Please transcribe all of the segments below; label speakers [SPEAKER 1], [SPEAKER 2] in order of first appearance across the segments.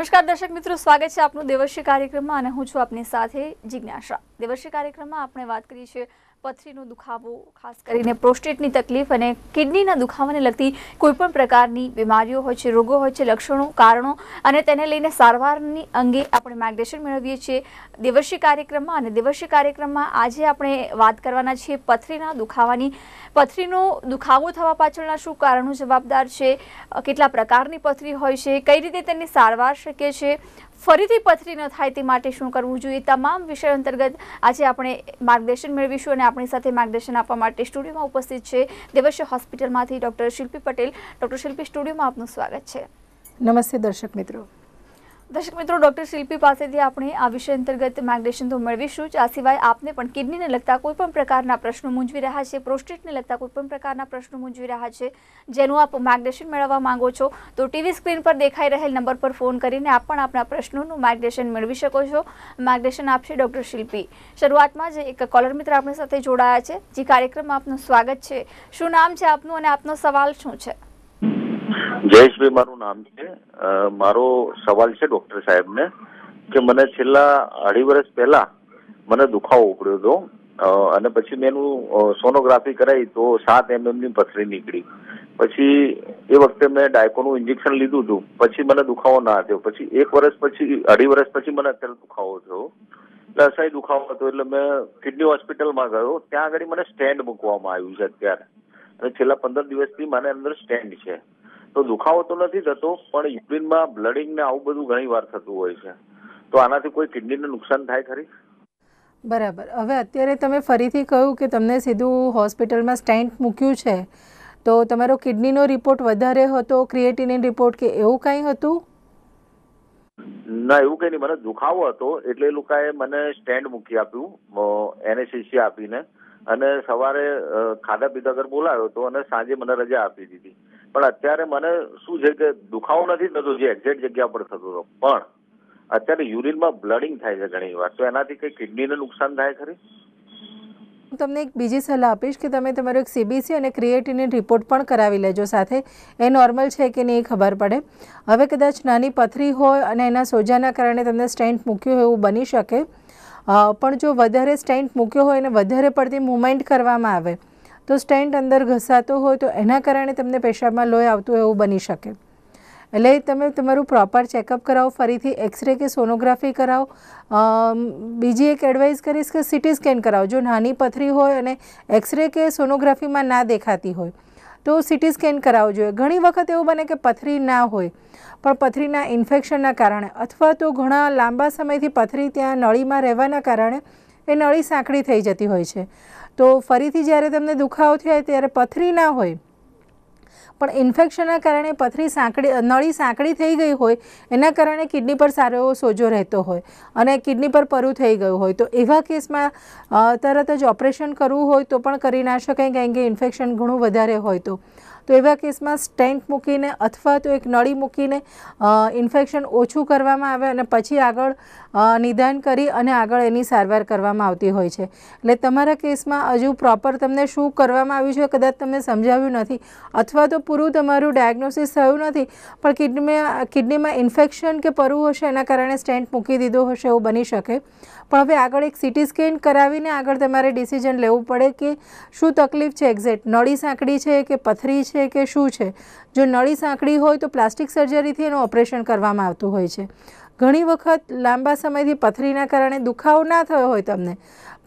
[SPEAKER 1] નમસ્કાર દર્શક મિત્રો સ્વાગત છે આપનું દેવશ્ય કાર્યક્રમમાં અને હું છું આપની સાથે જિજ્ઞાસા દેવશ્ય કાર્યક્રમમાં આપણે વાત કરી છે પથરીનો દુખાવો ખાસ કરીને પ્રોસ્ટેટની તકલીફ અને કિડનીના દુખાવાને લગતી કોઈપણ પ્રકારની બીમારીઓ હોય છે રોગો હોય છે લક્ષણો કારણો અને તેને લઈને સારવારની અંગે આપણે માર્ગદર્શન મેળવીએ છીએ દિવસીય કાર્યક્રમમાં અને દિવસીય કાર્યક્રમમાં આજે આપણે વાત કરવાના છીએ પથરીના દુખાવાની પથરીનો દુખાવો થવા પાછળના શું કારણો જવાબદાર છે કેટલા પ્રકારની પથરી હોય છે કઈ રીતે તેની સારવાર શકે છે ફરીથી પથરી ન થાય તે માટે શું કરવું જોઈએ તમામ વિષય અંતર્ગત આજે આપણે માર્ગદર્શન મેળવીશું અને આપણી સાથે માર્ગદર્શન આપવા માટે સ્ટુડિયોમાં ઉપસ્થિત છે દેવશ્ય હોસ્પિટલમાંથી ડૉક્ટર શિલ્પી પટેલ ડોક્ટર શિલ્પી સ્ટુડિયોમાં આપનું સ્વાગત છે
[SPEAKER 2] નમસ્તે દર્શક મિત્રો
[SPEAKER 1] દર્શક મિત્રો ડોક્ટર શિલ્પી પાસેથી આપણે આ વિષય અંતર્ગત માર્ગદર્શન તો મેળવીશું જ આ સિવાય આપને પણ કિડનીને લગતા કોઈ પણ પ્રકારના પ્રશ્નો મૂંઝવી રહ્યા છે પ્રોસ્ટેટને લગતા કોઈપણ પ્રકારના પ્રશ્નો મૂંઝવી રહ્યા છે જેનું આપ માર્ગદર્શન મેળવવા માંગો છો તો ટીવી સ્ક્રીન પર દેખાઈ રહેલ નંબર પર ફોન કરીને આપ પણ આપના પ્રશ્નોનું માર્ગદર્શન મેળવી શકો છો માર્ગદર્શન આપશે ડૉક્ટર શિલ્પી શરૂઆતમાં જ એક કોલર મિત્ર આપણી સાથે જોડાયા છે જે કાર્યક્રમમાં આપનું સ્વાગત છે શું નામ છે આપનું અને આપનો સવાલ શું છે
[SPEAKER 3] જયેશભાઈ મારું નામ છે મારો સવાલ છે ડૉક્ટર સાહેબને કે મને છેલ્લા અઢી વર્ષ પહેલા મને દુખાવો ઉપડ્યો હતો અને પછી મેં એનું સોનોગ્રાફી કરાવી તો સાત ની પથરી નીકળી પછી એ વખતે મેં ડાયકોનું ઇન્જેક્શન લીધું હતું પછી મને દુખાવો ના થયો પછી એક વર્ષ પછી અઢી વર્ષ પછી મને અત્યારે દુખાવો થયો એટલે અસાઈ દુખાવો હતો એટલે મેં કિડની હોસ્પિટલમાં ગયો ત્યાં આગળ મને સ્ટેન્ડ મૂકવામાં આવ્યું છે અત્યારે અને છેલ્લા પંદર દિવસથી મને અંદર સ્ટેન્ડ છે તો દુખાવો તો નથી થતો પણ યુરિનમાં બ્લડિંગ ને આવું બધું ઘણી વાર થતું હોય છે તો આનાથી કોઈ કિડનીને નુકસાન થાય ખરી
[SPEAKER 2] બરાબર હવે અત્યારે તમે ફરીથી કહ્યું કે તમને સીધું હોસ્પિટલમાં સ્ટેન્ટ મૂક્યું છે તો તમારો કિડનીનો રિપોર્ટ વધારે હતો ક્રિએટિનિન રિપોર્ટ કે એવું કંઈ હતું
[SPEAKER 3] ના એવું કંઈ નહીં મને દુખાવો હતો એટલે એ લોકોએ મને સ્ટેન્ડ મૂકી આપ્યું એનેસ્થેસિયા આપીને અને સવારે ખાધા પીધા કર બોલાવ્યો હતો અને સાંજે મને રજા આપી દીધી પણ અત્યારે મને શું છે કે દુખાવો નથી થતો જે એક્ઝેક્ટ જગ્યા પર થતો હતો પણ અત્યારે યુરિનમાં બ્લડિંગ થાય છે ઘણી વાર તો એનાથી કંઈ કિડનીને નુકસાન થાય ખરી
[SPEAKER 2] હું તમને એક બીજી સલાહ આપીશ કે તમે તમારો એક સીબીસી અને ક્રિએટિનિન રિપોર્ટ પણ કરાવી લેજો સાથે એ નોર્મલ છે કે નહીં ખબર પડે હવે કદાચ નાની પથરી હોય અને એના સોજાના કારણે તમને સ્ટેન્ટ મૂક્યું હોય એવું બની શકે પણ જો વધારે સ્ટેન્ટ મૂક્યો હોય અને વધારે પડતી મુવમેન્ટ કરવામાં આવે તો સ્ટેન્ટ અંદર ઘસાતો હોય તો એના કારણે તમને પેશાબમાં લોહી આવતું એવું બની શકે એટલે તમે તમારું પ્રોપર ચેકઅપ કરાવો ફરીથી એક્સરે કે સોનોગ્રાફી કરાવો બીજી એક એડવાઇસ કરીશ કે સિટી સ્કેન કરાવો જો નાની પથરી હોય અને એક્સરે કે સોનોગ્રાફીમાં ના દેખાતી હોય તો સિટી સ્કેન કરાવવું જોઈએ ઘણી વખત એવું બને કે પથરી ના હોય પણ પથરીના ઇન્ફેક્શનના કારણે અથવા તો ઘણા લાંબા સમયથી પથરી ત્યાં નળીમાં રહેવાના કારણે એ નળી સાંકડી થઈ જતી હોય છે તો ફરીથી જ્યારે તમને દુખાવો થાય ત્યારે પથરી ના હોય પણ ઇન્ફેક્શનના કારણે પથરી સાંકડી નળી સાંકડી થઈ ગઈ હોય એના કારણે કિડની પર સારો એવો સોજો રહેતો હોય અને કિડની પર પરું થઈ ગયું હોય તો એવા કેસમાં તરત જ ઓપરેશન કરવું હોય તો પણ કરી ના શકાય કારણ કે ઇન્ફેક્શન ઘણું વધારે હોય તો તો એવા કેસમાં સ્ટેન્ટ મૂકીને અથવા તો એક નળી મૂકીને ઇન્ફેક્શન ઓછું કરવામાં આવે અને પછી આગળ નિદાન કરી અને આગળ એની સારવાર કરવામાં આવતી હોય છે એટલે તમારા કેસમાં હજુ પ્રોપર તમને શું કરવામાં આવ્યું છે કદાચ તમને સમજાવ્યું નથી અથવા તો પૂરું તમારું ડાયગ્નોસિસ થયું નથી પણ કિડનીમાં કિડનીમાં ઇન્ફેક્શન કે પરવું હશે એના કારણે સ્ટેન્ટ મૂકી દીધો હશે એવું બની શકે પણ હવે આગળ એક સિટી સ્કેન કરાવીને આગળ તમારે ડિસિઝન લેવું પડે કે શું તકલીફ છે એક્ઝેક્ટ નળી સાંકડી છે કે પથરી છે કે શું છે જો નળી સાંકડી હોય તો પ્લાસ્ટિક સર્જરીથી એનું ઓપરેશન કરવામાં આવતું હોય છે ઘણી વખત લાંબા સમયથી પથરીના કારણે દુખાવો ના થયો હોય તમને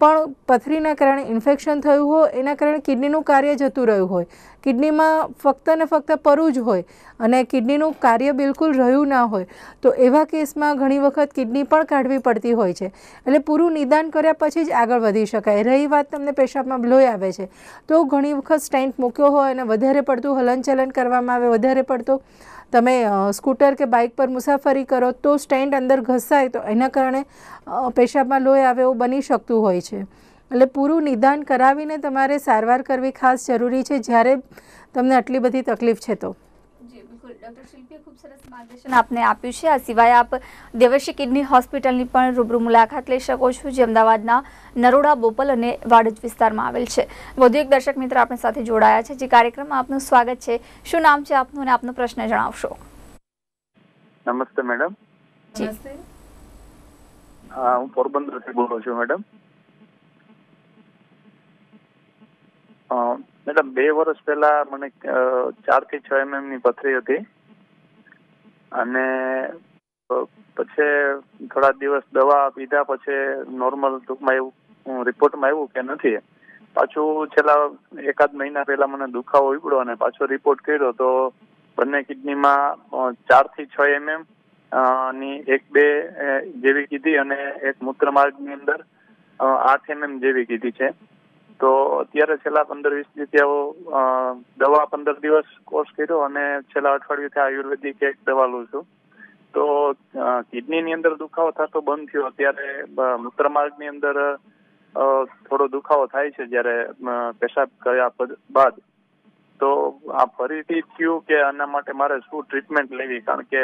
[SPEAKER 2] પણ પથરીના કારણે ઇન્ફેક્શન થયું હોય એના કારણે કિડનીનું કાર્ય જતું રહ્યું હોય કિડનીમાં ફક્ત ને ફક્ત પરું જ હોય અને કિડનીનું કાર્ય બિલકુલ રહ્યું ના હોય તો એવા કેસમાં ઘણી વખત કિડની પણ કાઢવી પડતી હોય છે એટલે પૂરું નિદાન કર્યા પછી જ આગળ વધી શકાય રહી વાત તમને પેશાબમાં લોહી આવે છે તો ઘણી વખત સ્ટેન્ટ મૂક્યો હોય અને વધારે પડતું હલનચલન કરવામાં આવે વધારે પડતું તમે સ્કૂટર કે બાઇક પર મુસાફરી કરો તો સ્ટેન્ડ અંદર ઘસાય તો એના કારણે પેશાબમાં લોહી આવે એવું બની શકતું હોય છે એટલે પૂરું નિદાન કરાવીને તમારે સારવાર કરવી ખાસ જરૂરી છે જ્યારે તમને આટલી બધી તકલીફ છે તો
[SPEAKER 1] ડોક્ટર શિલ્પીએ ખૂબ સરસ માર્ગદર્શન આપને આપ્યું છે આ સિવાય આપ દેવર્ષી કિડની હોસ્પિટલની પણ રૂબરૂ મુલાકાત લઈ શકો છો જે અમદાવાદના નરોડા બોપલ અને વાડજ વિસ્તારમાં આવેલ છે વધુ એક દર્શક મિત્ર આપણી સાથે જોડાયા છે જે કાર્યક્રમમાં આપનું સ્વાગત છે શું નામ છે આપનું અને આપનો પ્રશ્ન જણાવશો
[SPEAKER 4] નમસ્તે મેડમ
[SPEAKER 1] નમસ્તે
[SPEAKER 4] હા હું પોરબંદરથી બોલું છું મેડમ મેડમ બે વર્ષ પહેલા મને ચાર થી છ એમએમ ની પથરી હતી અને પછી થોડા દિવસ દવા પીધા પછી નોર્મલ ટૂંકમાં એવું રિપોર્ટમાં આવ્યું કે નથી પાછું છેલ્લા એકાદ મહિના પહેલા મને દુખાવો ઉપડ્યો અને પાછો રિપોર્ટ કર્યો તો બંને કિડનીમાં ચાર થી છ એમએમ ની એક બે જેવી કીધી અને એક મૂત્ર મૂત્રમાર્ગની અંદર આઠ એમએમ જેવી કીધી છે તો અત્યારે છેલ્લા પંદર વીસ દિવસથી આવો દવા પંદર દિવસ કોર્સ કર્યો અને છેલ્લા અઠવાડિયેથી આયુર્વેદિક એક દવા લઉં છું તો કિડનીની અંદર દુખાવો થતો બંધ થયો અત્યારે મૂત્રમાર્ગની અંદર થોડો દુખાવો થાય છે જ્યારે પેશાબ કર્યા બાદ તો આ ફરીથી થયું કે આના માટે મારે શું ટ્રીટમેન્ટ લેવી કારણ કે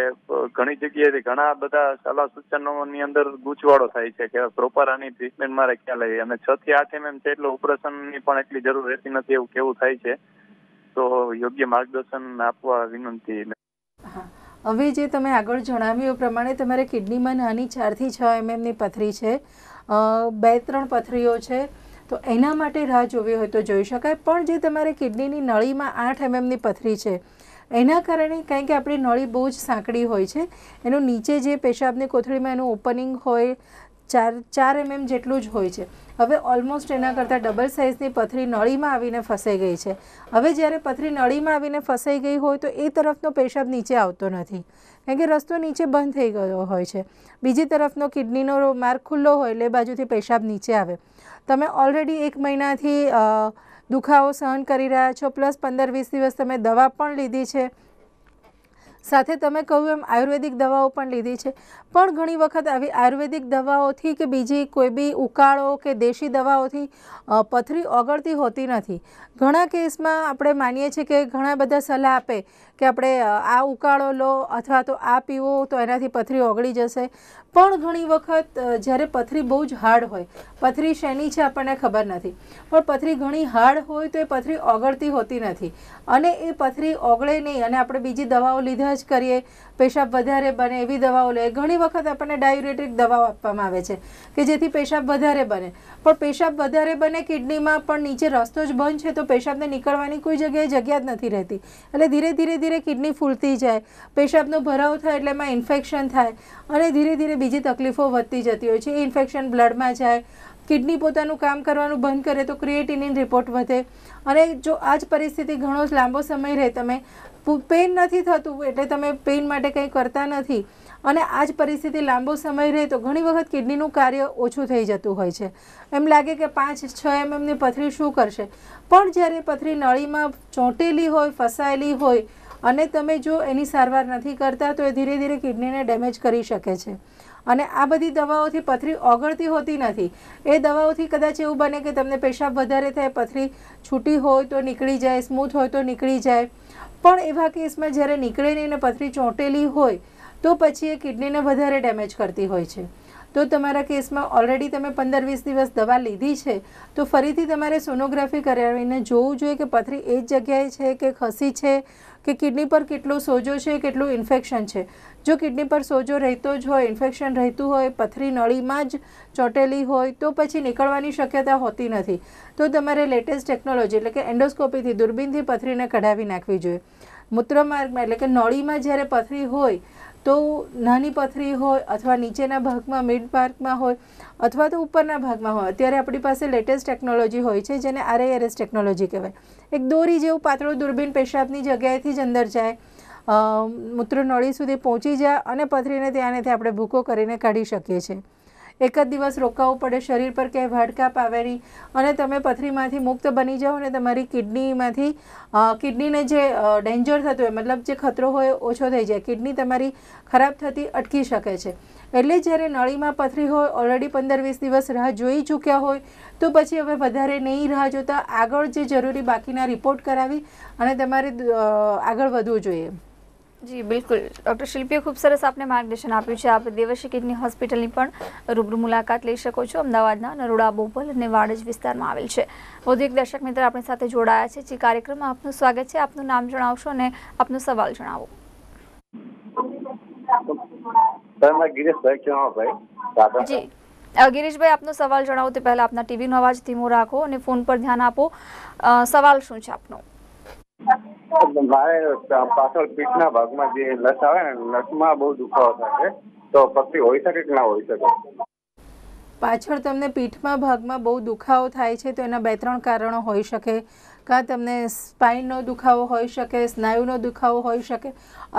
[SPEAKER 4] ઘણી જગ્યાએથી ઘણા બધા સલાહ સૂચનોની અંદર ગૂંચવાડો થાય છે કે પ્રોપર આની ટ્રીટમેન્ટ મારે ક્યાં લેવી અને છ થી આઠ એમએમ છે એટલે ઓપરેશનની પણ એટલી જરૂર રહેતી નથી એવું કેવું થાય છે તો યોગ્ય માર્ગદર્શન આપવા વિનંતી
[SPEAKER 2] હવે જે તમે આગળ જણાવ્યું પ્રમાણે તમારે કિડનીમાં નાની ચારથી છ એમએમની પથરી છે બે ત્રણ પથરીઓ છે તો એના માટે રાહ જોવી હોય તો જોઈ શકાય પણ જે તમારે કિડનીની નળીમાં આઠ એમએમની પથરી છે એના કારણે કારણ કે આપણી નળી બહુ જ સાંકડી હોય છે એનું નીચે જે પેશાબની કોથળીમાં એનું ઓપનિંગ હોય ચાર ચાર એમએમ જેટલું જ હોય છે હવે ઓલમોસ્ટ એના કરતાં ડબલ સાઇઝની પથરી નળીમાં આવીને ફસાઈ ગઈ છે હવે જ્યારે પથરી નળીમાં આવીને ફસાઈ ગઈ હોય તો એ તરફનો પેશાબ નીચે આવતો નથી કારણ કે રસ્તો નીચે બંધ થઈ ગયો હોય છે બીજી તરફનો કિડનીનો માર્ગ ખુલ્લો હોય એટલે બાજુથી પેશાબ નીચે આવે તમે ઓલરેડી એક મહિનાથી દુખાવો સહન કરી રહ્યા છો પ્લસ પંદર વીસ દિવસ તમે દવા પણ લીધી છે સાથે તમે કહ્યું એમ આયુર્વેદિક દવાઓ પણ લીધી છે પણ ઘણી વખત આવી આયુર્વેદિક દવાઓથી કે બીજી કોઈ બી ઉકાળો કે દેશી દવાઓથી પથરી ઓગળતી હોતી નથી ઘણા કેસમાં આપણે માનીએ છીએ કે ઘણા બધા સલાહ આપે કે આપણે આ ઉકાળો લો અથવા તો આ પીવો તો એનાથી પથરી ઓગળી જશે પણ ઘણી વખત જ્યારે પથરી બહુ જ હાર્ડ હોય પથરી શેની છે આપણને ખબર નથી પણ પથરી ઘણી હાર્ડ હોય તો એ પથરી ઓગળતી હોતી નથી અને એ પથરી ઓગળે નહીં અને આપણે બીજી દવાઓ લીધા જ કરીએ પેશાબ વધારે બને એવી દવાઓ લઈએ ઘણી વખત આપણને ડાયુરેટિક દવાઓ આપવામાં આવે છે કે જેથી પેશાબ વધારે બને પણ પેશાબ વધારે બને કિડનીમાં પણ નીચે રસ્તો જ બંધ છે તો પેશાબને નીકળવાની કોઈ જગ્યાએ જગ્યા જ નથી રહેતી એટલે ધીરે ધીરે ધીરે કિડની ફૂલતી જાય પેશાબનો ભરાવ થાય એટલે એમાં ઇન્ફેક્શન થાય અને ધીરે ધીરે બીજી તકલીફો વધતી જતી હોય છે ઇન્ફેક્શન બ્લડમાં જાય કિડની પોતાનું કામ કરવાનું બંધ કરે તો ક્રિએટિનિન રિપોર્ટ વધે અને જો આ જ પરિસ્થિતિ ઘણો જ લાંબો સમય રહે તમે પેઇન નથી થતું એટલે તમે પેઇન માટે કંઈ કરતા નથી અને આ જ પરિસ્થિતિ લાંબો સમય રહે તો ઘણી વખત કિડનીનું કાર્ય ઓછું થઈ જતું હોય છે એમ લાગે કે પાંચ છ એમએમની પથરી શું કરશે પણ જ્યારે પથરી નળીમાં ચોંટેલી હોય ફસાયેલી હોય અને તમે જો એની સારવાર નથી કરતા તો એ ધીરે ધીરે કિડનીને ડેમેજ કરી શકે છે અને આ બધી દવાઓથી પથરી ઓગળતી હોતી નથી એ દવાઓથી કદાચ એવું બને કે તમને પેશાબ વધારે થાય પથરી છૂટી હોય તો નીકળી જાય સ્મૂથ હોય તો નીકળી જાય પણ એવા કેસમાં જ્યારે નીકળે નહીં અને પથરી ચોંટેલી હોય તો પછી એ કિડનીને વધારે ડેમેજ કરતી હોય છે તો તમારા કેસમાં ઓલરેડી તમે પંદર વીસ દિવસ દવા લીધી છે તો ફરીથી તમારે સોનોગ્રાફી કરાવીને જોવું જોઈએ કે પથરી એ જ જગ્યાએ છે કે ખસી છે કે કિડની પર કેટલો સોજો છે કેટલું ઇન્ફેક્શન છે જો કિડની પર સોજો રહેતો જ હોય ઇન્ફેક્શન રહેતું હોય પથરી નળીમાં જ ચોંટેલી હોય તો પછી નીકળવાની શક્યતા હોતી નથી તો તમારે લેટેસ્ટ ટેકનોલોજી એટલે કે એન્ડોસ્કોપીથી દૂરબીનથી પથરીને કઢાવી નાખવી જોઈએ મૂત્રમાર્ગમાં એટલે કે નળીમાં જ્યારે પથરી હોય તો નાની પથરી હોય અથવા નીચેના ભાગમાં મિડ પાર્કમાં હોય અથવા તો ઉપરના ભાગમાં હોય અત્યારે આપણી પાસે લેટેસ્ટ ટેકનોલોજી હોય છે જેને આરઆઈઆરએસ ટેકનોલોજી કહેવાય એક દોરી જેવું પાતળું દૂરબીન પેશાબની જગ્યાએથી જ અંદર જાય મૂત્રનળી સુધી પહોંચી જાય અને પથરીને ત્યાં ને ત્યાં આપણે ભૂકો કરીને કાઢી શકીએ છીએ એક જ દિવસ રોકાવું પડે શરીર પર ક્યાંય ભાડકાપ આવે નહીં અને તમે પથરીમાંથી મુક્ત બની જાઓ અને તમારી કિડનીમાંથી કિડનીને જે ડેન્જર થતું હોય મતલબ જે ખતરો હોય ઓછો થઈ જાય કિડની તમારી ખરાબ થતી અટકી શકે છે એટલે જ્યારે નળીમાં પથરી હોય ઓલરેડી પંદર વીસ દિવસ રાહ જોઈ ચૂક્યા હોય તો પછી હવે વધારે નહીં રાહ જોતા આગળ જે જરૂરી બાકીના રિપોર્ટ કરાવી અને તમારે આગળ વધવું જોઈએ જી બિલકુલ ડૉક્ટર શિલ્પીએ ખૂબ સરસ આપને માર્ગદર્શન
[SPEAKER 1] આપ્યું છે આપ દેવશી કિડની હોસ્પિટલની પણ રૂબરૂ મુલાકાત લઈ શકો છો અમદાવાદના નરોડા બોપલ અને વાડજ વિસ્તારમાં આવેલ છે વધુ એક દર્શક મિત્ર આપણી સાથે જોડાયા છે જે કાર્યક્રમમાં આપનું સ્વાગત છે આપનું નામ જણાવશો અને આપનો સવાલ જણાવો જી ગિરીશભાઈ આપનો સવાલ જણાવો તે પહેલા આપના ટીવીનો અવાજ ધીમો રાખો અને ફોન પર ધ્યાન આપો સવાલ શું છે આપનો
[SPEAKER 4] મારે પાછળ પીઠના ભાગમાં જે લસ આવે ને લસમાં બહુ દુખાવો થાય
[SPEAKER 3] તો પથરી હોઈ શકે કે ના હોઈ શકે
[SPEAKER 2] પાછળ તમને પીઠમાં ભાગમાં બહુ દુખાવો થાય છે તો એના બે ત્રણ કારણો હોઈ શકે કાં તમને સ્પાઇનનો દુખાવો હોઈ શકે સ્નાયુનો દુખાવો હોઈ શકે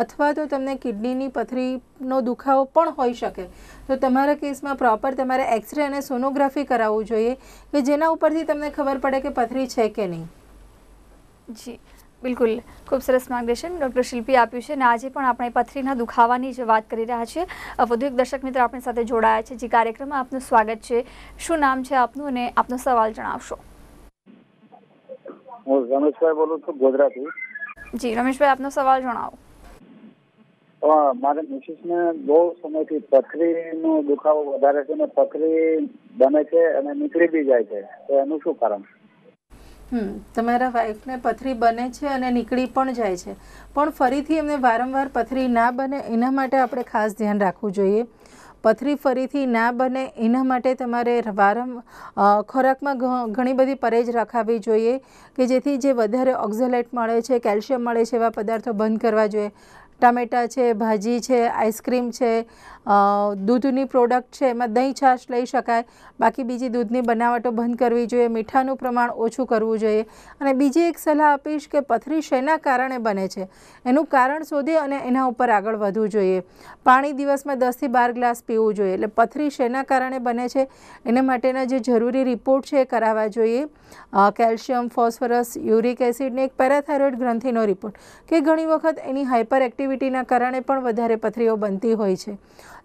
[SPEAKER 2] અથવા તો તમને કિડનીની પથરીનો દુખાવો પણ હોઈ શકે તો તમારા કેસમાં પ્રોપર તમારે એક્સરે અને સોનોગ્રાફી કરાવવું જોઈએ કે જેના ઉપરથી તમને ખબર પડે કે પથરી છે કે નહીં જી બિલકુલ
[SPEAKER 1] ખૂબ સરસ માર્ગદર્શન ડૉક્ટર શિલ્પી આપ્યું છે અને આજે પણ આપણે પથરીના દુખાવાની જ વાત કરી રહ્યા છીએ વધુ એક દર્શક મિત્ર આપણી સાથે જોડાયા છે જે કાર્યક્રમમાં આપનું સ્વાગત છે શું નામ છે આપનું અને આપનો સવાલ જણાવશો
[SPEAKER 3] હું રમેશભાઈ બોલું છું ગોધરાથી
[SPEAKER 1] જી રમેશભાઈ આપનો સવાલ જણાવો
[SPEAKER 3] મારે મિસિસને બહુ સમયથી પથરીનો દુખાવો વધારે છે અને પથરી બને છે અને નીકળી બી જાય છે તો એનું શું કારણ
[SPEAKER 2] હમ તમારા વાઈફને પથરી બને છે અને નીકળી પણ જાય છે પણ ફરીથી એમને વારંવાર પથરી ના બને એના માટે આપણે ખાસ ધ્યાન રાખવું જોઈએ પથરી ફરીથી ના બને એના માટે તમારે વારં ખોરાકમાં ઘણી બધી પરેજ રખાવી જોઈએ કે જેથી જે વધારે ઓક્ઝેલેટ મળે છે કેલ્શિયમ મળે છે એવા પદાર્થો બંધ કરવા જોઈએ ટામેટાં છે ભાજી છે આઈસ્ક્રીમ છે દૂધની પ્રોડક્ટ છે એમાં દહીં છાશ લઈ શકાય બાકી બીજી દૂધની બનાવટો બંધ કરવી જોઈએ મીઠાનું પ્રમાણ ઓછું કરવું જોઈએ અને બીજી એક સલાહ આપીશ કે પથરી શેના કારણે બને છે એનું કારણ શોધી અને એના ઉપર આગળ વધવું જોઈએ પાણી દિવસમાં દસથી બાર ગ્લાસ પીવું જોઈએ એટલે પથરી શેના કારણે બને છે એને માટેના જે જરૂરી રિપોર્ટ છે એ કરાવવા જોઈએ કેલ્શિયમ ફોસ્ફરસ યુરિક એસિડને એક પેરાથાઇરોઇડ ગ્રંથિનો રિપોર્ટ કે ઘણી વખત એની હાઇપર એક્ટિવિટીના કારણે પણ વધારે પથરીઓ બનતી હોય છે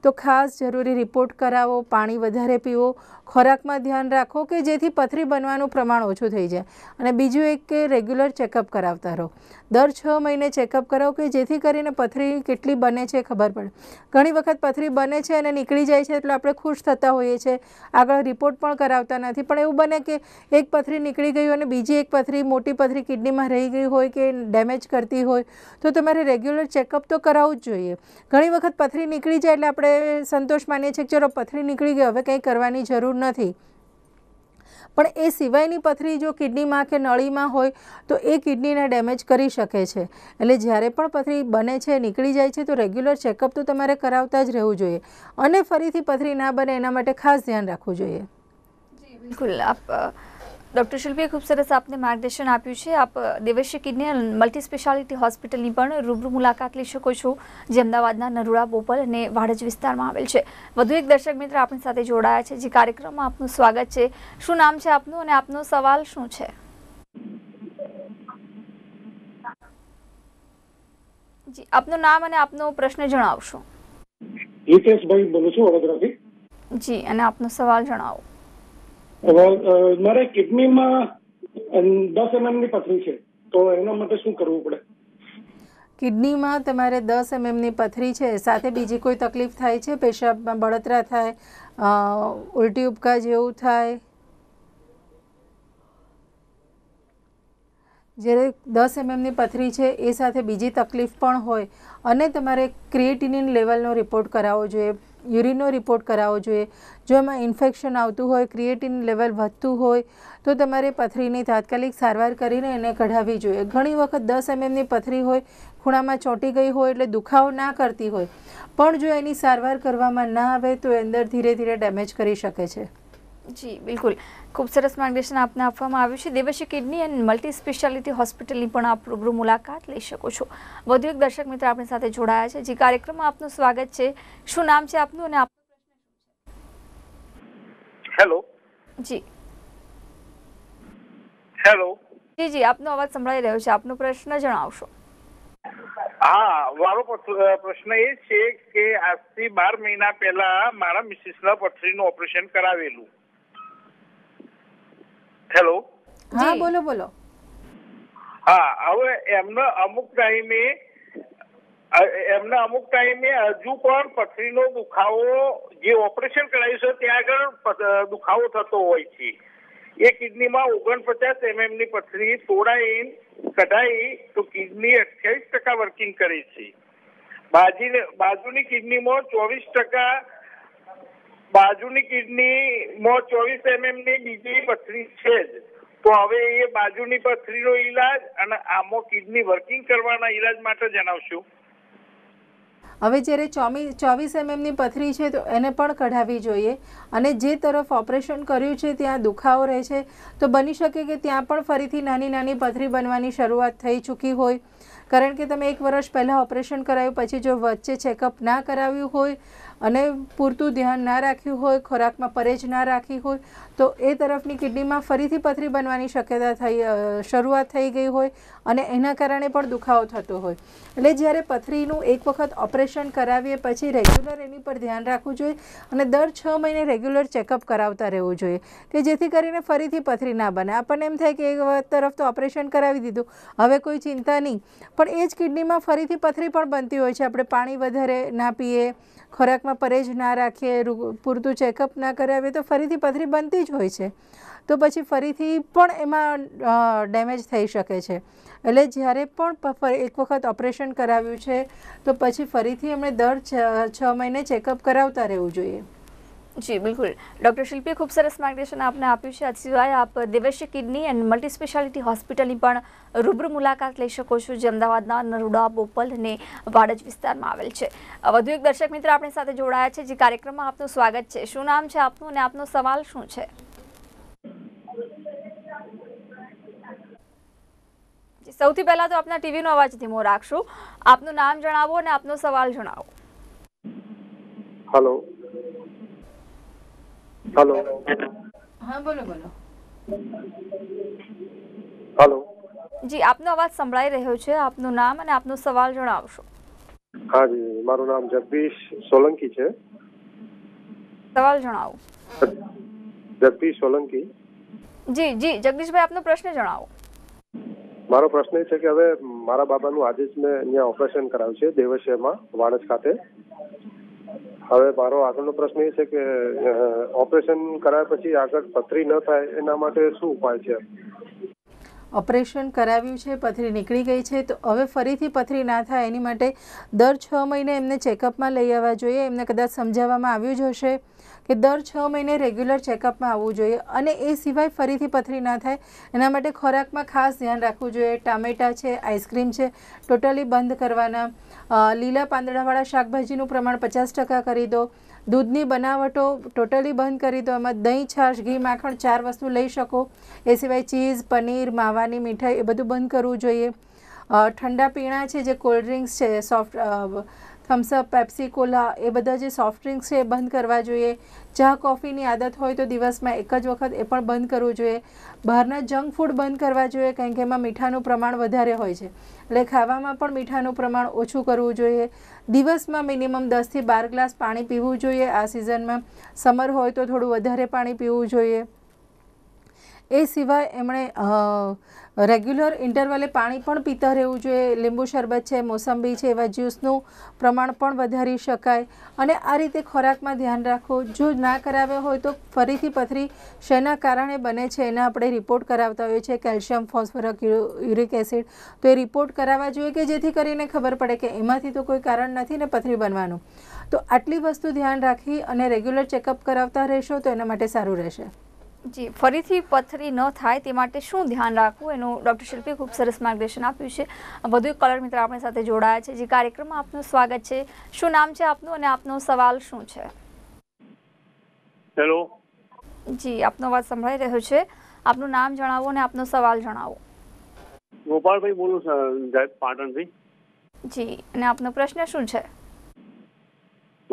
[SPEAKER 2] તો ખાસ જરૂરી રિપોર્ટ કરાવો પાણી વધારે પીવો ખોરાકમાં ધ્યાન રાખો કે જેથી પથરી બનવાનું પ્રમાણ ઓછું થઈ જાય અને બીજું એક કે રેગ્યુલર ચેકઅપ કરાવતા રહો દર છ મહિને ચેકઅપ કરાવો કે જેથી કરીને પથરી કેટલી બને છે ખબર પડે ઘણી વખત પથરી બને છે અને નીકળી જાય છે એટલે આપણે ખુશ થતા હોઈએ છીએ આગળ રિપોર્ટ પણ કરાવતા નથી પણ એવું બને કે એક પથરી નીકળી ગઈ અને બીજી એક પથરી મોટી પથરી કિડનીમાં રહી ગઈ હોય કે ડેમેજ કરતી હોય તો તમારે રેગ્યુલર ચેકઅપ તો કરાવવું જ જોઈએ ઘણી વખત પથરી નીકળી જાય એટલે આપણે આપણે સંતોષ માનીએ છીએ કે ચલો પથરી નીકળી ગઈ હવે કંઈ કરવાની જરૂર નથી પણ એ સિવાયની પથરી જો કિડનીમાં કે નળીમાં હોય તો એ કિડનીને ડેમેજ કરી શકે છે એટલે જ્યારે પણ પથરી બને છે નીકળી જાય છે તો રેગ્યુલર ચેકઅપ તો તમારે કરાવતા જ રહેવું જોઈએ અને ફરીથી પથરી ના બને એના માટે ખાસ ધ્યાન રાખવું જોઈએ
[SPEAKER 1] બિલકુલ આપ ડોક્ટર શિલ્પીએ ખૂબ સરસ આપને માર્ગદર્શન આપ્યું છે આપ દેવશ્ય કિડની મલ્ટી સ્પેશિયાલિટી હોસ્પિટલની પણ રૂબરૂ મુલાકાત લઈ શકો છો જે અમદાવાદના નરોડા બોપલ અને વાડજ વિસ્તારમાં આવેલ છે વધુ એક દર્શક મિત્ર આપણી સાથે જોડાયા છે જે કાર્યક્રમમાં આપનું સ્વાગત છે શું નામ છે આપનું અને આપનો સવાલ શું છે જી આપનું નામ અને આપનો પ્રશ્ન જણાવશો હિતેશભાઈ બોલું છું વડોદરાથી જી અને આપનો સવાલ જણાવો
[SPEAKER 3] મારે કિડનીમાં દસ એમએમની પથરી છે તો એના માટે શું કરવું
[SPEAKER 2] પડે કિડનીમાં તમારે દસ એમએમ ની પથરી છે સાથે બીજી કોઈ તકલીફ થાય છે પેશાબમાં બળતરા થાય ઉલટી ઉપકા જેવું થાય જે દસ એમએમની પથરી છે એ સાથે બીજી તકલીફ પણ હોય અને તમારે ક્રિએટિનિન લેવલનો રિપોર્ટ કરાવવો જોઈએ યુરિનનો રિપોર્ટ કરાવવો જોઈએ જો એમાં ઇન્ફેક્શન આવતું હોય ક્રિએટિન લેવલ વધતું હોય તો તમારે પથરીની તાત્કાલિક સારવાર કરીને એને કઢાવવી જોઈએ ઘણી વખત દસ એમએમની પથરી હોય ખૂણામાં ચોંટી ગઈ હોય એટલે દુખાવો ના કરતી હોય પણ જો એની સારવાર કરવામાં ના આવે તો અંદર ધીરે ધીરે ડેમેજ કરી શકે છે જી બિલકુલ ખૂબ
[SPEAKER 1] સરસ માર્ગદર્શન આપને આપવામાં આવ્યું છે Devshree kidney and multi speciality હોસ્પિટલની પણ આપ રૂબરૂ મુલાકાત લઈ શકો છો વધુ એક દર્શક મિત્ર આપણી સાથે જોડાયા છે જે કાર્યક્રમમાં આપનું સ્વાગત છે શું નામ છે આપનું અને આપનું હેલો જી હેલો જી જી આપનો અવાજ સંભળાઈ રહ્યો છે આપનો પ્રશ્ન જણાવશો
[SPEAKER 3] હા મારો પ્રશ્ન એ છે કે આજથી બાર મહિના પહેલા મારા મિસિસના પથરીનું ઓપરેશન કરાવેલું હેલો
[SPEAKER 2] હા બોલો બોલો
[SPEAKER 3] હા હવે એમના અમુક ટાઈમે એમના અમુક ટાઈમે હજુ પણ પથરીનો દુખાવો જે ઓપરેશન કરાયું છે ત્યાં આગળ દુખાવો થતો હોય છે એ કિડનીમાં ઓગણપચાસ એમએમની પથરી તોડાઈ કઢાઈ તો કિડની અઠ્યાવીસ ટકા વર્કિંગ કરે છે બાજીને બાજુની કિડનીમાં ચોવીસ ટકા બાજુની કિડનીમાં ચોવીસ એમએમની બીજી પથરી છે જ તો હવે એ બાજુની પથરીનો ઈલાજ અને આમાં કિડની વર્કિંગ કરવાના ઈલાજ માટે જણાવશું
[SPEAKER 2] હવે જ્યારે ચોમી ચોવીસ એમએમની પથરી છે તો એને પણ કઢાવી જોઈએ અને જે તરફ ઓપરેશન કર્યું છે ત્યાં દુખાવો રહે છે તો બની શકે કે ત્યાં પણ ફરીથી નાની નાની પથરી બનવાની શરૂઆત થઈ ચૂકી હોય કારણ કે તમે એક વર્ષ પહેલાં ઓપરેશન કરાવ્યું પછી જો વચ્ચે ચેકઅપ ના કરાવ્યું હોય અને પૂરતું ધ્યાન ના રાખી હોય ખોરાક માં પરેજ ના રાખી હોય તો એ તરફ ની કિડની માં ફરીથી પથરી બનવાની શક્યતા થઈ શરૂઆત થઈ ગઈ હોય અને એના કારણે પણ દુખાવો થતો હોય એટલે જ્યારે પથરી નું એક વખત ઓપરેશન કરાવીએ પછી રેગ્યુલર એની પર ધ્યાન રાખવું જોઈએ અને દર 6 મહિને રેગ્યુલર ચેકઅપ કરાવતા રહેવું જોઈએ કે જેથી કરીને ફરીથી પથરી ના બને આપણને એમ થાય કે એક વખત તરફ તો ઓપરેશન કરાવી દીધું હવે કોઈ ચિંતા નહીં પણ એ જ કિડની માં ફરીથી પથરી પણ બનતી હોય છે આપણે પાણી વધારે ના પીએ ખોરાકમાં પરેજ ના રાખીએ પૂરતું ચેકઅપ ના કરાવીએ તો ફરીથી પથરી બનતી જ હોય છે તો પછી ફરીથી પણ એમાં ડેમેજ થઈ શકે છે એટલે જ્યારે પણ એક વખત ઓપરેશન કરાવ્યું છે તો પછી ફરીથી એમણે દર છ મહિને ચેકઅપ કરાવતા રહેવું જોઈએ જી બિલકુલ ડૉક્ટર શિલ્પી ખૂબ સરસ માર્ગદર્શન આપને આપ્યું છે આ
[SPEAKER 1] સિવાય આપ દિવ્યશ્ય કિડની એન્ડ મલ્ટી સ્પેશિયાલિટી હોસ્પિટલની પણ રૂબરૂ મુલાકાત લઈ શકો છો જે અમદાવાદના નરોડા બોપલ અને વાડજ વિસ્તારમાં આવેલ છે વધુ એક દર્શક મિત્ર આપણી સાથે જોડાયા છે જે કાર્યક્રમમાં આપનું સ્વાગત છે શું નામ છે આપનું અને આપનો સવાલ શું છે સૌથી પહેલા તો આપના ટીવીનો અવાજ ધીમો રાખશું આપનું નામ જણાવો અને આપનો સવાલ જણાવો
[SPEAKER 4] હલો હલો
[SPEAKER 1] હા બોલો
[SPEAKER 2] બોલો
[SPEAKER 4] હલો
[SPEAKER 1] જી આપનો અવાજ સંભળાઈ રહ્યો છે આપનું નામ અને આપનો સવાલ જણાવશો
[SPEAKER 4] હા જી મારું નામ જગદીશ સોલંકી છે
[SPEAKER 1] સવાલ જણાવો
[SPEAKER 4] જગદીશ સોલંકી
[SPEAKER 1] જી જી જગદીશભાઈ આપનો પ્રશ્ન જણાવો
[SPEAKER 4] મારો પ્રશ્ન એ છે કે હવે મારા બાબાનું આજે જ મેં અહીંયા ઓપરેશન કરાવ્યું છે દેવશેમાં વાણજ ખાતે હવે મારો આગળનો પ્રશ્ન એ છે કે ઓપરેશન કરાયા પછી આગળ પથરી ન થાય એના માટે શું ઉપાય છે
[SPEAKER 2] ઓપરેશન કરાવ્યું છે પથરી નીકળી ગઈ છે તો હવે ફરીથી પથરી ના થાય એની માટે દર છ મહિને એમને ચેકઅપમાં લઈ આવવા જોઈએ એમને કદાચ સમજાવવામાં આવ્યું જ હશે કે દર છ મહિને રેગ્યુલર ચેકઅપમાં આવવું જોઈએ અને એ સિવાય ફરીથી પથરી ના થાય એના માટે ખોરાકમાં ખાસ ધ્યાન રાખવું જોઈએ ટામેટા છે આઈસ્ક્રીમ છે ટોટલી બંધ કરવાના લીલા પાંદડાવાળા શાકભાજીનું પ્રમાણ પચાસ ટકા કરી દો દૂધની બનાવટો ટોટલી બંધ કરી દો એમાં દહીં છાશ ઘી માખણ ચાર વસ્તુ લઈ શકો એ સિવાય ચીઝ પનીર માવાની મીઠાઈ એ બધું બંધ કરવું જોઈએ ઠંડા પીણા છે જે કોલ્ડ્રિંક્સ છે સોફ્ટ થમ્સઅપ પેપ્સી કોલા એ બધા જે સોફ્ટ ડ્રિંક્સ છે એ બંધ કરવા જોઈએ ચા કોફીની આદત હોય તો દિવસમાં એક જ વખત એ પણ બંધ કરવું જોઈએ બહારના જંક ફૂડ બંધ કરવા જોઈએ કારણ કે એમાં મીઠાનું પ્રમાણ વધારે હોય છે એટલે ખાવામાં પણ મીઠાનું પ્રમાણ ઓછું કરવું જોઈએ દિવસમાં મિનિમમ દસથી બાર ગ્લાસ પાણી પીવું જોઈએ આ સિઝનમાં સમર હોય તો થોડું વધારે પાણી પીવું જોઈએ એ સિવાય એમણે રેગ્યુલર ઇન્ટરવલે પાણી પણ પીતા રહેવું જોઈએ લીંબુ શરબત છે મોસંબી છે એવા જ્યુસનું પ્રમાણ પણ વધારી શકાય અને આ રીતે ખોરાકમાં ધ્યાન રાખો જો ના કરાવ્યો હોય તો ફરીથી પથરી શેના કારણે બને છે એના આપણે રિપોર્ટ કરાવતા હોઈએ છીએ કેલ્શિયમ ફોસ્ફરક યુરિક એસિડ તો એ રિપોર્ટ કરાવવા જોઈએ કે જેથી કરીને ખબર પડે કે એમાંથી તો કોઈ કારણ નથી ને પથરી બનવાનું તો આટલી વસ્તુ ધ્યાન રાખી અને રેગ્યુલર ચેકઅપ કરાવતા રહેશો તો એના માટે સારું રહેશે જી ફરીથી
[SPEAKER 1] પથરી ન થાય તે માટે શું ધ્યાન રાખવું એનું ડૉક્ટર શિલ્પી ખૂબ સરસ માર્ગદર્શન આપ્યું છે વધુ કલર મિત્ર આપણી સાથે જોડાયા છે જે કાર્યક્રમમાં આપનું સ્વાગત છે શું નામ છે આપનું અને આપનો સવાલ શું છે હેલો જી આપનો વાત સંભળાઈ રહ્યો છે આપનું નામ જણાવો અને આપનો સવાલ જણાવો
[SPEAKER 4] ગોપાલભાઈ બોલું પાટણથી
[SPEAKER 1] જી અને આપનો પ્રશ્ન શું છે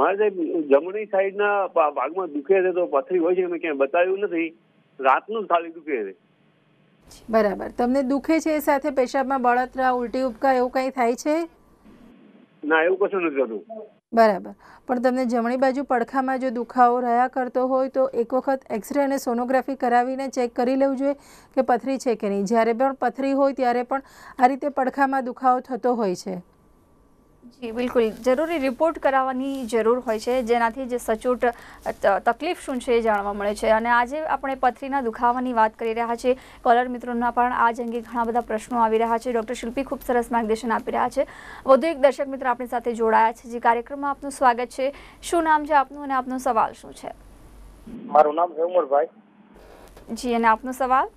[SPEAKER 4] મારે સાહેબ જમણી સાઈડના ભાગમાં દુખે છે તો પથરી હોય છે મેં ક્યાંય બતાવ્યું નથી રાતનું ખાલી દુખે છે
[SPEAKER 2] બરાબર તમને દુખે છે સાથે પેશાબમાં બળતરા ઉલટી ઉપકા એવું કંઈ થાય છે
[SPEAKER 4] ના એવું કશું નથી થતું
[SPEAKER 2] બરાબર પણ તમને જમણી બાજુ પડખામાં જો દુખાવો રહ્યા કરતો હોય તો એક વખત એક્સરે અને સોનોગ્રાફી કરાવીને ચેક કરી લેવું જોઈએ કે પથરી છે કે નહીં જ્યારે પણ પથરી હોય ત્યારે પણ આ રીતે પડખામાં દુખાવો થતો હોય છે
[SPEAKER 1] જી બિલકુલ જરૂરી રિપોર્ટ કરાવવાની જરૂર હોય છે જેનાથી જે સચોટ તકલીફ શું છે એ જાણવા મળે છે અને આજે આપણે પથરીના દુખાવાની વાત કરી રહ્યા છીએ કોલર મિત્રોના પણ આજ અંગે ઘણા બધા પ્રશ્નો આવી રહ્યા છે ડૉક્ટર શિલ્પી ખૂબ સરસ માર્ગદર્શન આપી રહ્યા છે વધુ એક દર્શક મિત્ર આપણી સાથે જોડાયા છે જે કાર્યક્રમમાં આપનું સ્વાગત છે શું નામ છે આપનું અને આપનો સવાલ શું છે
[SPEAKER 3] મારું નામ છે
[SPEAKER 1] જી અને આપનો સવાલ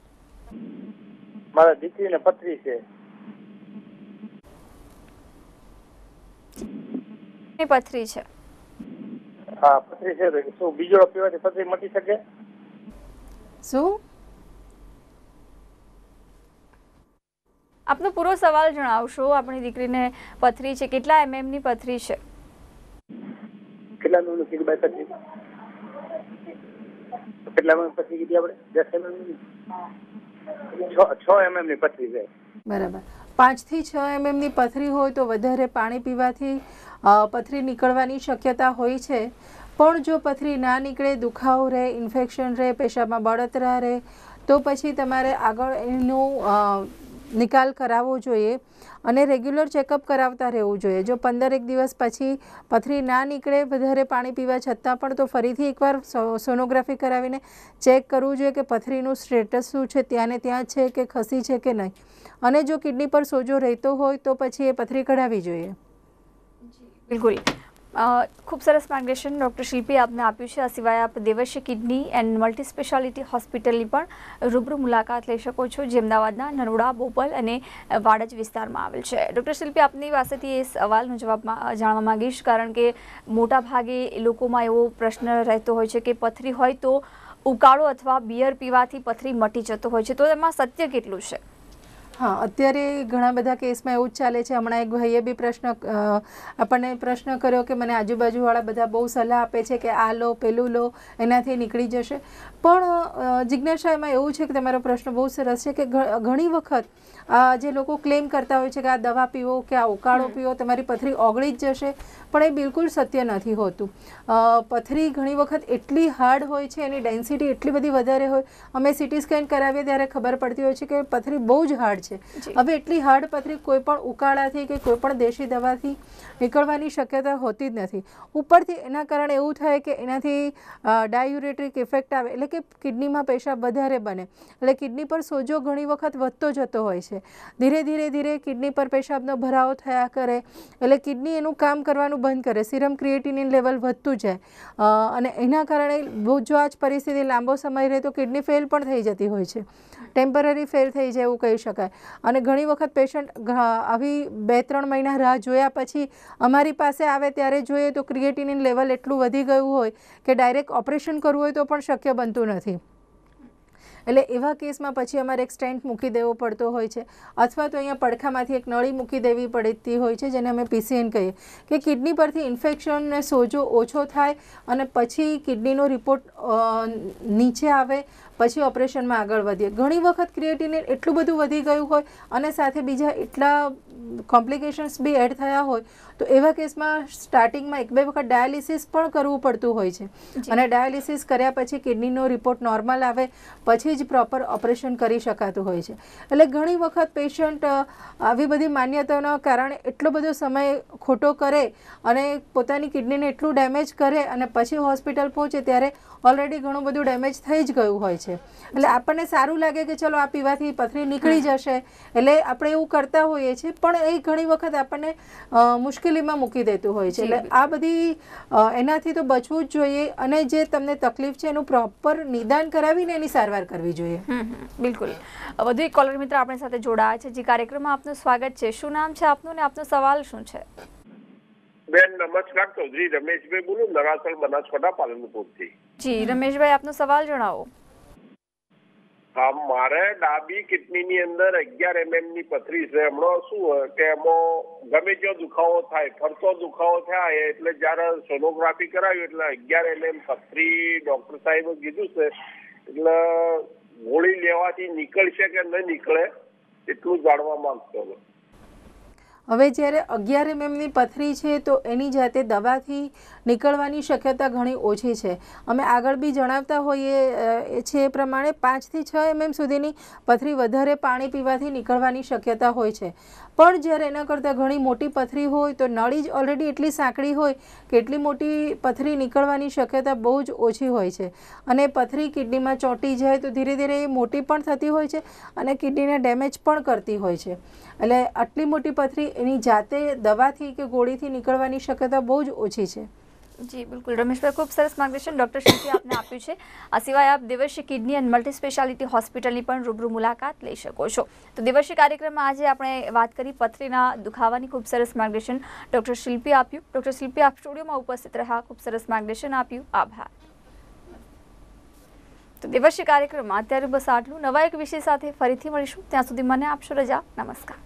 [SPEAKER 3] મારા દીકરીને પથરી છે
[SPEAKER 1] પથરી છે
[SPEAKER 4] હા પથરી છે શું બીજો પીવાથી પથરી મટી શકે
[SPEAKER 1] શું આપનો પૂરો સવાલ જણાવશો આપણી દીકરીને પથરી છે કેટલા એમએમ ની પથરી છે
[SPEAKER 3] કેટલા નું કેટલી બાય પથરી કેટલા માં પથરી કીધી આપણે દસ એમએમ ની છ એમએમ ની પથરી છે
[SPEAKER 2] બરાબર પાંચથી છ એમએમની પથરી હોય તો વધારે પાણી પીવાથી પથરી નીકળવાની શક્યતા હોય છે પણ જો પથરી ના નીકળે દુખાવો રહે ઇન્ફેક્શન રહે પેશાબમાં બળતરા રહે તો પછી તમારે આગળ એનું નિકાલ કરાવવો જોઈએ અને રેગ્યુલર ચેકઅપ કરાવતા રહેવું જોઈએ જો પંદર એક દિવસ પછી પથરી ના નીકળે વધારે પાણી પીવા છતાં પણ તો ફરીથી એકવાર સોનોગ્રાફી કરાવીને ચેક કરવું જોઈએ કે પથરીનું સ્ટેટસ શું છે ત્યાં ને ત્યાં છે કે ખસી છે કે નહીં અને જો કિડની પર સોજો રહેતો હોય તો પછી એ પથરી કઢાવી જોઈએ બિલકુલ
[SPEAKER 1] ખૂબ સરસ માર્ગદર્શન ડૉક્ટર શિલ્પી આપને આપ્યું છે આ સિવાય આપ દેવશ્ય કિડની એન્ડ મલ્ટી સ્પેશિયાલિટી હોસ્પિટલની પણ રૂબરૂ મુલાકાત લઈ શકો છો જે અમદાવાદના નરોડા બોપલ અને વાડજ વિસ્તારમાં આવેલ છે ડૉક્ટર શિલ્પી આપની પાસેથી એ સવાલનો જવાબ જાણવા માગીશ કારણ કે મોટા ભાગે લોકોમાં એવો પ્રશ્ન રહેતો હોય છે કે પથરી હોય તો ઉકાળો અથવા બિયર પીવાથી પથરી
[SPEAKER 2] મટી જતો હોય છે તો એમાં સત્ય કેટલું છે હા અત્યારે ઘણા બધા કેસમાં એવું જ ચાલે છે હમણાં એક ભાઈએ બી પ્રશ્ન આપણને પ્રશ્ન કર્યો કે મને આજુબાજુવાળા બધા બહુ સલાહ આપે છે કે આ લો પેલું લો એનાથી નીકળી જશે પણ જિજ્ઞાસા એમાં એવું છે કે તમારો પ્રશ્ન બહુ સરસ છે કે ઘણી વખત આ જે લોકો ક્લેમ કરતા હોય છે કે આ દવા પીવો કે આ ઉકાળો પીવો તમારી પથરી ઓગળી જ જશે પણ એ બિલકુલ સત્ય નથી હોતું પથરી ઘણી વખત એટલી હાર્ડ હોય છે એની ડેન્સિટી એટલી બધી વધારે હોય અમે સિટી સ્કેન કરાવીએ ત્યારે ખબર પડતી હોય છે કે પથરી બહુ જ હાર્ડ અબ એટલી હાર્ડ પથરી કોઈ પણ ઉકાળાથી કે કોઈ પણ દેશી દવાથી નીકળવાની શક્યતા હોતી જ નથી ઉપરથી એના કારણે એવું થાય કે એનાથી ડાયયુરેટિક ઇફેક્ટ આવે એટલે કે કિડનીમાં પેશાબ વધારે બને એટલે કિડની પર સોજો ઘણી વખત વધતો જતો હોય છે ધીરે ધીરે ધીરે કિડની પર પેશાબનો ભરાવો થયા કરે એટલે કિડની એનું કામ કરવાનું બંધ કરે સિરમ ક્રિએટિનિન લેવલ વધતું જાય અને એના કારણે જો આ પરિસ્થિતિ લાંબો સમય રહે તો કિડની ફેલ પણ થઈ જતી હોય છે ટેમ્પરરી ફેલ થઈ જાય એવું કહી શકાય અને ઘણી વખત પેશન્ટ આવી બે ત્રણ મહિના રાહ જોયા પછી અમારી પાસે આવે ત્યારે જોઈએ તો ક્રિએટિનિન લેવલ એટલું વધી ગયું હોય કે ડાયરેક્ટ ઓપરેશન કરવું હોય તો પણ શક્ય બનતું નથી એટલે એવા કેસમાં પછી અમારે એક સ્ટેન્ટ મૂકી દેવો પડતો હોય છે અથવા તો અહીંયા પડખામાંથી એક નળી મૂકી દેવી પડતી હોય છે જેને અમે પીસીએન કહીએ કે કિડની પરથી ઇન્ફેક્શન સોજો ઓછો થાય અને પછી કિડનીનો રિપોર્ટ નીચે આવે પછી ઓપરેશનમાં આગળ વધીએ ઘણી વખત ક્રિએટિનિન એટલું બધું વધી ગયું હોય અને સાથે બીજા એટલા કોમ્પ્લિકેશન્સ બી એડ થયા હોય તો એવા કેસમાં સ્ટાર્ટિંગમાં એક બે વખત ડાયાલિસિસ પણ કરવું પડતું હોય છે અને ડાયાલિસિસ કર્યા પછી કિડનીનો રિપોર્ટ નોર્મલ આવે પછી જ પ્રોપર ઓપરેશન કરી શકાતું હોય છે એટલે ઘણી વખત પેશન્ટ આવી બધી માન્યતાઓના કારણે એટલો બધો સમય ખોટો કરે અને પોતાની કિડનીને એટલું ડેમેજ કરે અને પછી હોસ્પિટલ પહોંચે ત્યારે ઓલરેડી ઘણું બધું ડેમેજ થઈ જ ગયું હોય છે છે એટલે આપણને સારું લાગે કે ચલો આ પીવાથી પથરી નીકળી જશે એટલે આપણે એવું કરતા હોઈએ છીએ પણ એ ઘણી વખત આપણને મુશ્કેલીમાં મૂકી દેતું હોય છે એટલે આ બધી એનાથી તો બચવું જ જોઈએ અને જે તમને તકલીફ છે એનું પ્રોપર નિદાન કરાવીને એની સારવાર કરવી જોઈએ બિલકુલ
[SPEAKER 1] વધુ એક કોલર મિત્ર આપણી સાથે જોડાયા છે જે કાર્યક્રમમાં આપનું સ્વાગત છે શું નામ છે આપનું ને આપનો સવાલ શું છે
[SPEAKER 4] બેન નમસ્કાર ચૌધરી રમેશભાઈ બોલું નરાસર
[SPEAKER 1] બનાસકાંઠા પાલનપુરથી જી રમેશભાઈ આપનો સવાલ જણાવો
[SPEAKER 4] મારે ડાબી કિડનીની અંદર અગિયાર એમએમ ની પથરી છે હમણાં શું કે એમાં ગમે ત્યાં દુખાવો થાય ફરતો દુખાવો થાય એટલે જયારે સોનોગ્રાફી કરાવી એટલે અગિયાર એમએમ પથરી ડોક્ટર સાહેબે કીધું છે એટલે ગોળી લેવાથી નીકળશે કે ન નીકળે એટલું જાણવા માંગતો હતો
[SPEAKER 2] હવે જ્યારે અગિયાર એમએમની પથરી છે તો એની જાતે દવાથી નીકળવાની શક્યતા ઘણી ઓછી છે અમે આગળ બી જણાવતા હોઈએ છે એ પ્રમાણે પાંચથી છ એમએમ સુધીની પથરી વધારે પાણી પીવાથી નીકળવાની શક્યતા હોય છે પણ જ્યારે એના કરતાં ઘણી મોટી પથરી હોય તો નળી જ ઓલરેડી એટલી સાંકડી હોય કે એટલી મોટી પથરી નીકળવાની શક્યતા બહુ જ ઓછી હોય છે અને પથરી કિડનીમાં ચોંટી જાય તો ધીરે ધીરે એ મોટી પણ થતી હોય છે અને કિડનીને ડેમેજ પણ કરતી હોય છે એટલે આટલી મોટી પથરી એની જાતે દવાથી કે ગોળીથી નીકળવાની શક્યતા બહુ જ ઓછી છે
[SPEAKER 1] જી બિલકુલ રમેશભાઈ ખૂબ સરસ માર્ગદર્શન ડૉક્ટર શિલ્પી આપને આપ્યું છે આ સિવાય આપ દિવસીય કિડની અને મલ્ટી સ્પેશિયાલિટી હોસ્પિટલની પણ રૂબરૂ મુલાકાત લઈ શકો છો તો દિવસીય કાર્યક્રમમાં આજે આપણે વાત કરી પથરીના દુખાવાની ખૂબ સરસ માર્ગદર્શન ડૉક્ટર શિલ્પી આપ્યું ડૉક્ટર શિલ્પી આપ સ્ટુડિયોમાં ઉપસ્થિત રહ્યા ખૂબ સરસ માર્ગદર્શન આપ્યું આભાર તો દિવસીય કાર્યક્રમમાં અત્યારે બસ આટલું નવા એક વિષય સાથે ફરીથી મળીશું ત્યાં સુધી મને આપશો રજા નમસ્કાર